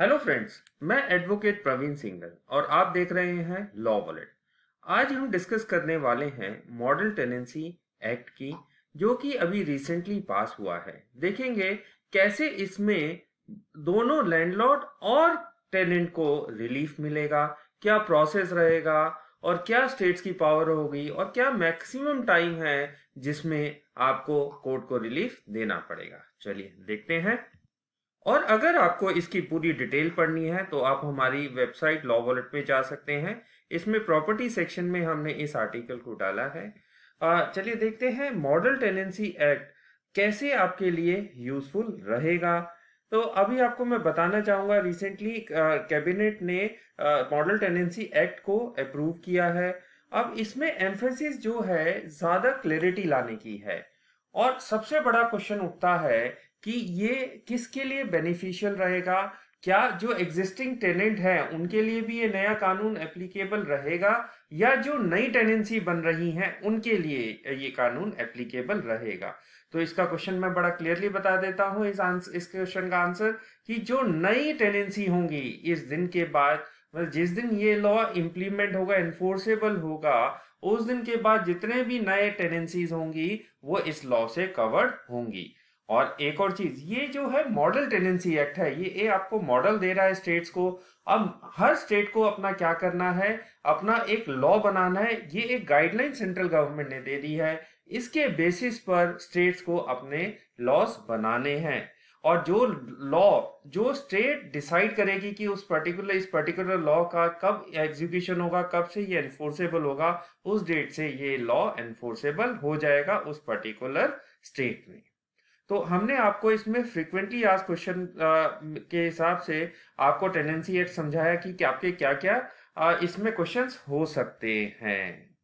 hello friends मैं advocate Praveen Singhal और आप देख रहे हैं लॉ वॉलेट आज हम डिस्कस करने वाले हैं मॉडल टेनेंसी एक्ट की जो कि अभी रिसेंटली पास हुआ है देखेंगे कैसे इसमें दोनों लैंडलॉर्ड और टेनेंट को रिलीफ मिलेगा क्या प्रोसेस रहेगा और क्या स्टेट्स की पावर होगी और क्या मैक्सिमम टाइम है जिसमें आपको कोर्ट को रिलीफ देना पड़ेगा चलिए देखते हैं और अगर आपको इसकी पूरी डिटेल पढ़नी है तो आप हमारी वेबसाइट लॉ वॉलेट पे जा सकते हैं इसमें प्रॉपर्टी सेक्शन में हमने इस आर्टिकल को डाला है चलिए देखते हैं मॉडल टेनेंसी एक्ट कैसे आपके लिए यूजफुल रहेगा तो अभी आपको मैं बताना चाहूंगा रिसेंटली कैबिनेट ने मॉडल टेनेंसी एक्ट को अप्रूव किया है अब इसमें एम्फेसिस जो है ज़्यादा क्लैरिटी लाने की है और सबसे बड़ा क्वेश्चन उठता है कि ये किसके लिए बेनिफिशियल रहेगा क्या जो एग्जिस्टिंग टेनेंट है उनके लिए भी ये नया कानून एप्लीकेबल रहेगा या जो नई टेनेंसी बन रही है उनके लिए ये कानून एप्लीकेबल रहेगा तो इसका क्वेश्चन मैं बड़ा क्लियरली बता देता हूँ इस आंसर इस क्वेश्चन का आंसर कि जो नई टेनेंसी होंगी इस दिन के बाद मतलब जिस दिन ये लॉ इम्प्लीमेंट होगा इन्फोर्सेबल होगा उस दिन के बाद जितने भी नए टेनेंसीज होंगी वो इस लॉ से कवर्ड होंगी और एक और चीज ये जो है मॉडल टेंडेंसी एक्ट है ये ए आपको मॉडल दे रहा है स्टेट्स को अब हर स्टेट को अपना क्या करना है अपना एक लॉ बनाना है ये एक गाइडलाइन सेंट्रल गवर्नमेंट ने दे दी है इसके बेसिस पर स्टेट्स को अपने लॉस बनाने हैं और जो लॉ जो स्टेट डिसाइड करेगी कि उस पर्टिकुलर इस पर्टिकुलर लॉ का कब एग्जीक्यूशन होगा कब से ये एनफोर्सेबल होगा उस डेट से ये लॉ एनफोर्सेबल हो जाएगा उस पर्टिकुलर स्टेट में तो हमने आपको इसमें फ्रिक्वेंटली आज क्वेश्चन के हिसाब से आपको टेंडेंसी एक्ट समझाया कि, कि आपके क्या क्या इसमें क्वेश्चंस हो सकते हैं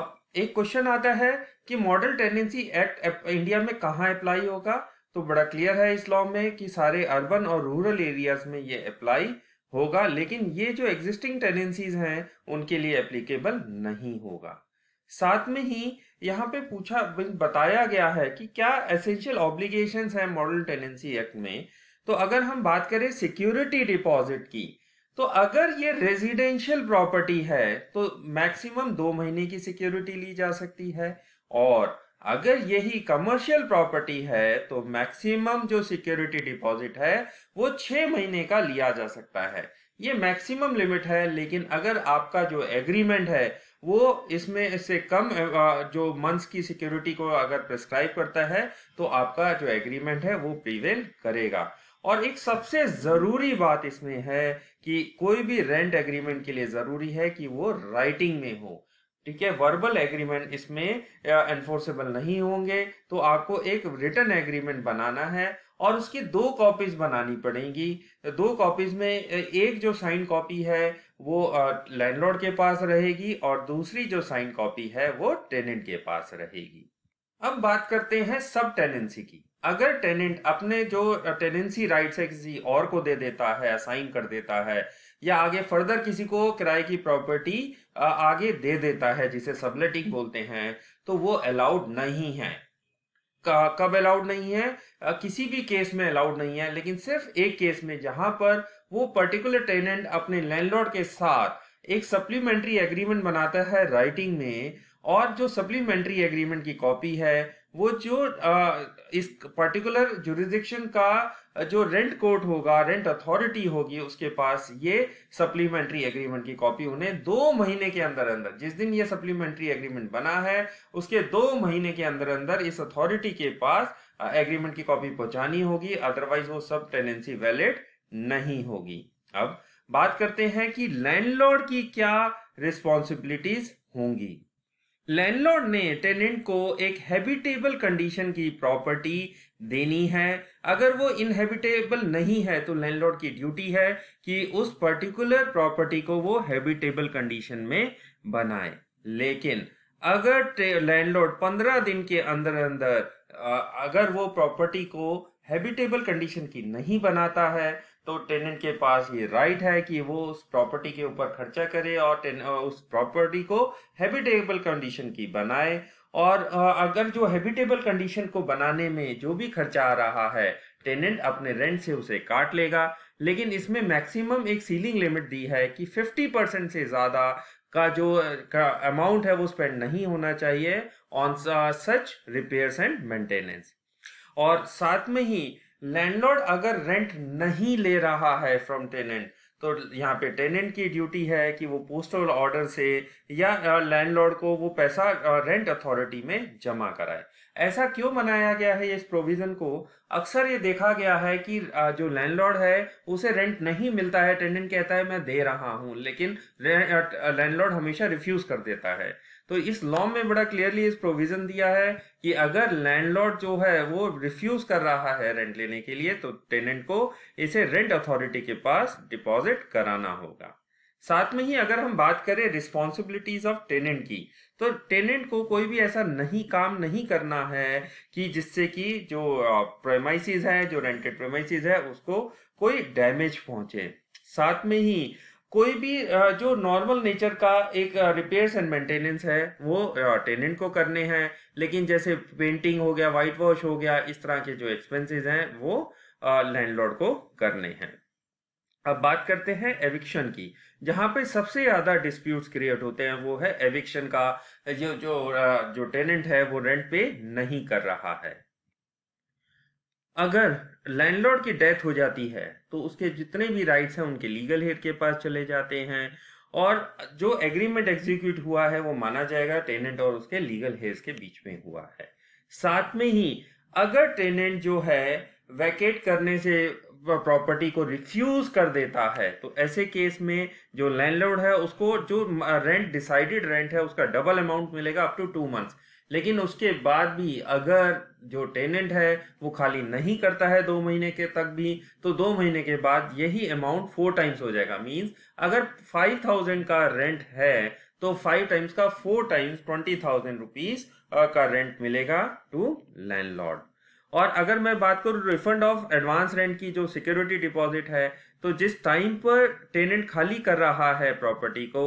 अब एक क्वेश्चन आता है कि मॉडल टेंडेंसी एक्ट इंडिया में कहाँ अप्लाई होगा तो बड़ा क्लियर है इस लॉ में कि सारे अर्बन और रूरल एरियाज में ये अप्लाई होगा लेकिन ये जो एग्जिस्टिंग टेंडेंसीज हैं उनके लिए एप्लीकेबल नहीं होगा साथ में ही यहाँ पे पूछा बताया गया है कि क्या एसेंशियल ऑब्लिगेशन है मॉडल टेनेंसी एक्ट में तो अगर हम बात करें सिक्योरिटी डिपॉजिट की तो अगर ये रेजिडेंशियल प्रॉपर्टी है तो मैक्सिमम दो महीने की सिक्योरिटी ली जा सकती है और अगर यही कमर्शियल प्रॉपर्टी है तो मैक्सिमम जो सिक्योरिटी डिपॉजिट है वो छह महीने का लिया जा सकता है ये मैक्सिमम लिमिट है लेकिन अगर आपका जो एग्रीमेंट है वो इसमें इससे कम जो मंथ्स की सिक्योरिटी को अगर प्रेस्क्राइब करता है तो आपका जो एग्रीमेंट है वो प्रिवेल करेगा और एक सबसे ज़रूरी बात इसमें है कि कोई भी रेंट एग्रीमेंट के लिए ज़रूरी है कि वो राइटिंग में हो ठीक है वर्बल एग्रीमेंट इसमें एनफोर्सेबल नहीं होंगे तो आपको एक रिटर्न एग्रीमेंट बनाना है और उसकी दो कॉपीज बनानी पड़ेगी दो कॉपीज में एक जो साइन कॉपी है वो लैंडलॉर्ड के पास रहेगी और दूसरी जो साइन कॉपी है वो टेनेंट के पास रहेगी अब बात करते हैं सब टेनेंसी की अगर टेनेंट अपने जो टेनेंसी राइट्स है किसी और को दे देता है असाइन कर देता है या आगे फर्दर किसी को किराए की प्रॉपर्टी आगे दे देता है जिसे सबलेटिंग बोलते हैं तो वो अलाउड नहीं है कब अलाउड नहीं है किसी भी केस में अलाउड नहीं है लेकिन सिर्फ एक केस में जहां पर वो पर्टिकुलर टेनेंट अपने लैंडलॉर्ड के साथ एक सप्लीमेंट्री एग्रीमेंट बनाता है राइटिंग में और जो सप्लीमेंट्री एग्रीमेंट की कॉपी है वो जो इस पर्टिकुलर जुरिस्डिक्शन का जो रेंट कोर्ट होगा रेंट अथॉरिटी होगी उसके पास ये सप्लीमेंट्री एग्रीमेंट की कॉपी उन्हें दो महीने के अंदर अंदर जिस दिन ये सप्लीमेंट्री एग्रीमेंट बना है उसके दो महीने के अंदर अंदर इस अथॉरिटी के पास एग्रीमेंट की कॉपी पहुंचानी होगी अदरवाइज वो सब टेनेंसी वैलिड नहीं होगी अब बात करते हैं कि लैंडलॉर्ड की क्या रिस्पॉन्सिबिलिटीज होंगी लैंडलॉर्ड ने टेनेंट को एक हैबिटेबल कंडीशन की प्रॉपर्टी देनी है अगर वो इनहेबिटेबल नहीं है तो लैंडलॉर्ड की ड्यूटी है कि उस पर्टिकुलर प्रॉपर्टी को वो हैबिटेबल कंडीशन में बनाए लेकिन अगर लैंडलॉर्ड पंद्रह दिन के अंदर अंदर अगर वो प्रॉपर्टी को हैबिटेबल कंडीशन की नहीं बनाता है तो टेनेंट के पास ये राइट है कि वो उस प्रॉपर्टी के ऊपर खर्चा करे और उस प्रॉपर्टी को हैबिटेबल कंडीशन की बनाए और अगर जो हैबिटेबल कंडीशन को बनाने में जो भी खर्चा आ रहा है टेनेंट अपने रेंट से उसे काट लेगा लेकिन इसमें मैक्सिमम एक सीलिंग लिमिट दी है कि 50 परसेंट से ज़्यादा का जो अमाउंट है वो स्पेंड नहीं होना चाहिए on such repairs and maintenance और साथ में ही लैंडलॉर्ड अगर रेंट नहीं ले रहा है फ्रॉम टेनेंट तो यहाँ पे टेनेंट की ड्यूटी है कि वो पोस्टल ऑर्डर से या लैंडलॉर्ड को वो पैसा रेंट अथॉरिटी में जमा कराए ऐसा क्यों बनाया गया है इस प्रोविजन को अक्सर ये देखा गया है कि जो लैंडलॉर्ड है उसे रेंट नहीं मिलता है टेनेंट कहता है मैं दे रहा हूँ लेकिन लैंडलॉर्ड हमेशा रिफ्यूज कर देता है तो इस लॉ में बड़ा क्लियरली इस प्रोविजन दिया है कि अगर लैंडलॉर्ड जो है वो रिफ्यूज कर रहा है रेंट लेने के लिए तो टेनेंट को इसे रेंट अथॉरिटी के पास डिपॉजिट कराना होगा साथ में ही अगर हम बात करें रिस्पॉन्सिबिलिटीज ऑफ टेनेंट की तो टेनेंट को कोई भी ऐसा नहीं काम नहीं करना है कि जिससे कि जो प्रेमाइसिस है जो रेंटेड प्रेमाइसिस है उसको कोई डैमेज पहुंचे साथ में ही कोई भी जो नॉर्मल नेचर का एक रिपेयर्स एंड मेंटेनेंस है वो टेनेंट को करने हैं लेकिन जैसे पेंटिंग हो गया वाइट वॉश हो गया इस तरह के जो एक्सपेंसेस हैं वो लैंडलॉर्ड को करने हैं अब बात करते हैं एविक्शन की जहां पे सबसे ज्यादा डिस्प्यूट्स क्रिएट होते हैं वो है एविक्शन का जो जो जो टेनेंट है वो रेंट पे नहीं कर रहा है अगर लैंडलॉर्ड की डेथ हो जाती है तो उसके जितने भी राइट्स हैं उनके लीगल हेड के पास चले जाते हैं और जो एग्रीमेंट एग्जीक्यूट हुआ है वो माना जाएगा टेनेंट और उसके लीगल हेड के बीच में हुआ है साथ में ही अगर टेनेंट जो है वैकेट करने से प्रॉपर्टी को रिफ्यूज कर देता है तो ऐसे केस में जो लैंडलॉर्ड है उसको जो रेंट डिसाइडेड रेंट है उसका डबल अमाउंट मिलेगा अप टू टू मंथ्स लेकिन उसके बाद भी अगर जो टेनेंट है वो खाली नहीं करता है दो महीने के तक भी तो दो महीने के बाद यही अमाउंट फोर टाइम्स हो जाएगा मीन्स अगर फाइव थाउजेंड का रेंट है तो फाइव टाइम्स का four times twenty thousand rupees का रेंट मिलेगा टू लैंडलॉर्ड और अगर मैं बात करूं रिफंड ऑफ एडवांस रेंट की जो सिक्योरिटी डिपॉजिट है तो जिस टाइम पर टेनेंट खाली कर रहा है प्रॉपर्टी को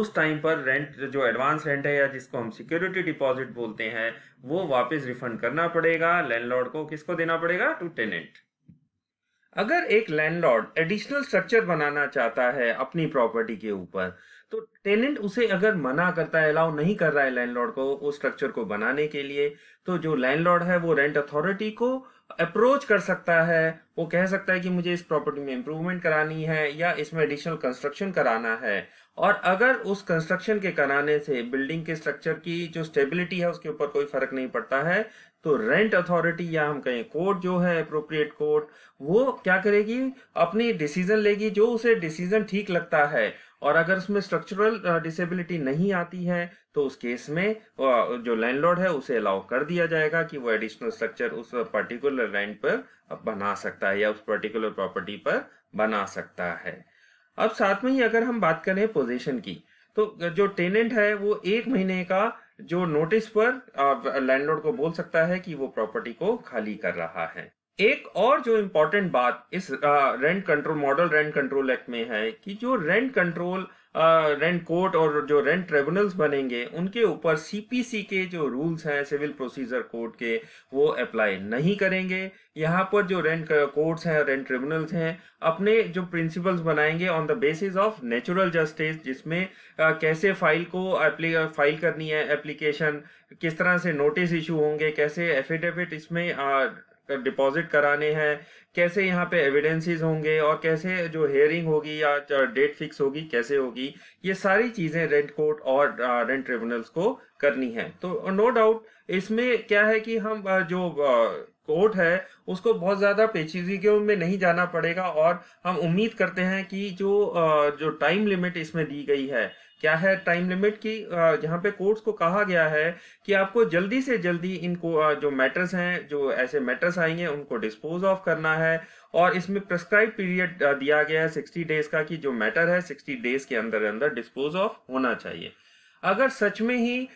उस टाइम पर रेंट जो एडवांस रेंट है या जिसको हम सिक्योरिटी डिपॉजिट बोलते हैं वो वापस रिफंड करना पड़ेगा लैंडलॉर्ड को किसको देना पड़ेगा टू टेनेंट अगर एक लैंडलॉर्ड एडिशनल स्ट्रक्चर बनाना चाहता है अपनी प्रॉपर्टी के ऊपर तो टेनेंट उसे अगर मना करता है अलाउ नहीं कर रहा है लैंडलॉर्ड को उस स्ट्रक्चर को बनाने के लिए तो जो लैंडलॉर्ड है वो रेंट अथॉरिटी को अप्रोच कर सकता है वो कह सकता है कि मुझे इस प्रॉपर्टी में इम्प्रूवमेंट करानी है या इसमें एडिशनल कंस्ट्रक्शन कराना है और अगर उस कंस्ट्रक्शन के कराने से बिल्डिंग के स्ट्रक्चर की जो स्टेबिलिटी है उसके ऊपर कोई फर्क नहीं पड़ता है तो रेंट अथॉरिटी या हम कहें कोर्ट जो है अप्रोप्रिएट कोर्ट वो क्या करेगी अपनी डिसीजन लेगी जो उसे डिसीजन ठीक लगता है और अगर उसमें स्ट्रक्चरल डिसेबिलिटी uh, नहीं आती है तो उस केस में uh, जो लैंडलॉर्ड है उसे अलाउ कर दिया जाएगा कि वो एडिशनल स्ट्रक्चर उस पर्टिकुलर लैंड पर बना सकता है या उस पर्टिकुलर प्रॉपर्टी पर बना सकता है अब साथ में ही अगर हम बात करें पोजीशन की तो जो टेनेंट है वो एक महीने का जो नोटिस पर लैंडलॉर्ड uh, को बोल सकता है कि वो प्रॉपर्टी को खाली कर रहा है एक और जो इम्पोर्टेंट बात इस rent control model rent control act में है कि जो रेंट कंट्रोल रेंट कोर्ट और जो रेंट ट्रिब्यूनल्स बनेंगे उनके ऊपर सीपीसी के जो रूल्स हैं सिविल प्रोसीजर कोर्ट के वो अप्लाई नहीं करेंगे यहाँ पर जो रेंट कोर्ट्स हैं रेंट ट्रिब्यूनल्स हैं अपने जो प्रिंसिपल्स बनाएंगे on the basis of natural justice जिसमें आ, कैसे फाइल को फाइल करनी है एप्लीकेशन किस तरह से नोटिस इशू होंगे कैसे एफिडेविट इसमें डिपॉजिट कराने हैं कैसे यहाँ पे एविडेंसेस होंगे और कैसे जो हेयरिंग होगी या डेट फिक्स होगी कैसे होगी ये सारी चीजें रेंट कोर्ट और रेंट ट्रिब्यूनल्स को करनी है तो नो डाउट इसमें क्या है कि हम जो कोर्ट है उसको बहुत ज़्यादा पेचीदगियों में नहीं जाना पड़ेगा और हम उम्मीद करते हैं कि जो जो टाइम लिमिट इसमें दी गई है क्या है टाइम लिमिट की जहाँ पे कोर्ट्स को कहा गया है कि आपको जल्दी से जल्दी इनको जो मैटर्स हैं जो ऐसे मैटर्स आएंगे उनको डिस्पोज ऑफ करना है और इसमें प्रेस्क्राइब पीरियड दिया गया है सिक्सटी डेज का कि जो मैटर है सिक्सटी डेज के अंदर अंदर डिस्पोज ऑफ होना चाहिए अगर सच में ही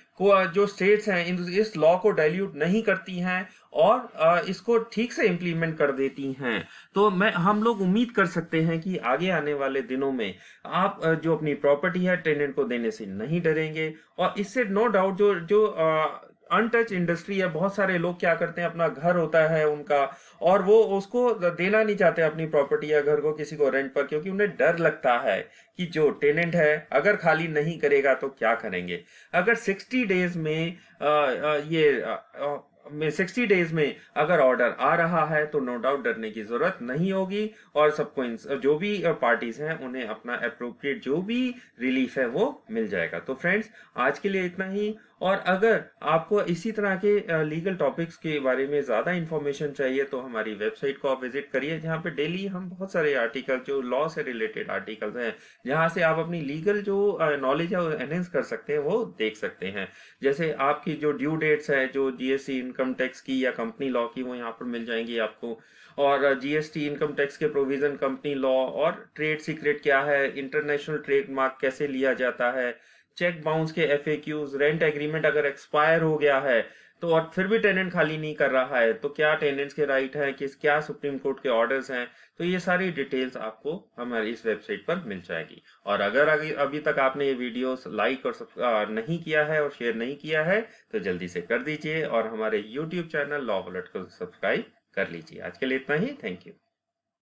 जो स्टेट्स हैं इस लॉ को डाइल्यूट नहीं करती हैं और इसको ठीक से इम्प्लीमेंट कर देती हैं तो मैं हम लोग उम्मीद कर सकते हैं कि आगे आने वाले दिनों में आप जो अपनी प्रॉपर्टी है टेनेंट को देने से नहीं डरेंगे और इससे नो डाउट जो जो अनटच इंडस्ट्री है बहुत सारे लोग क्या करते हैं अपना घर होता है उनका और वो उसको देना नहीं चाहते अपनी प्रॉपर्टी या घर को किसी को रेंट पर क्योंकि उन्हें डर लगता है कि जो टेनेंट है अगर खाली नहीं करेगा तो क्या करेंगे अगर सिक्सटी डेज में आ, आ, ये आ, आ, में 60 डेज में अगर ऑर्डर आ रहा है तो नो डाउट डरने की जरूरत नहीं होगी और सबको जो भी पार्टीज हैं उन्हें अपना अप्रोप्रिएट जो भी रिलीफ है वो मिल जाएगा तो फ्रेंड्स आज के लिए इतना ही और अगर आपको इसी तरह के लीगल टॉपिक्स के बारे में ज़्यादा इन्फॉर्मेशन चाहिए तो हमारी वेबसाइट को आप विजिट करिए जहाँ पे डेली हम बहुत सारे आर्टिकल जो लॉ से रिलेटेड आर्टिकल्स हैं जहाँ से आप अपनी लीगल जो नॉलेज है वो एनहेंस कर सकते हैं वो देख सकते हैं जैसे आपकी जो ड्यू डेट्स है जो जीएसटी इनकम टैक्स की या कंपनी लॉ की वो यहाँ पर मिल जाएंगी आपको और जीएसटी इनकम टैक्स के प्रोविजन कंपनी लॉ और ट्रेड सीक्रेट क्या है इंटरनेशनल ट्रेडमार्क कैसे लिया जाता है चेक बाउंस के एफ रेंट एग्रीमेंट अगर एक्सपायर हो गया है तो और फिर भी टेनेंट खाली नहीं कर रहा है तो क्या टेनेंट्स के राइट है किस क्या सुप्रीम कोर्ट के ऑर्डर्स हैं तो ये सारी डिटेल्स आपको हमारी इस वेबसाइट पर मिल जाएगी और अगर अभी तक आपने ये वीडियोस लाइक और नहीं किया है और शेयर नहीं किया है तो जल्दी से कर दीजिए और हमारे यूट्यूब चैनल लॉ बलट को सब्सक्राइब कर लीजिए आज के लिए इतना ही थैंक यू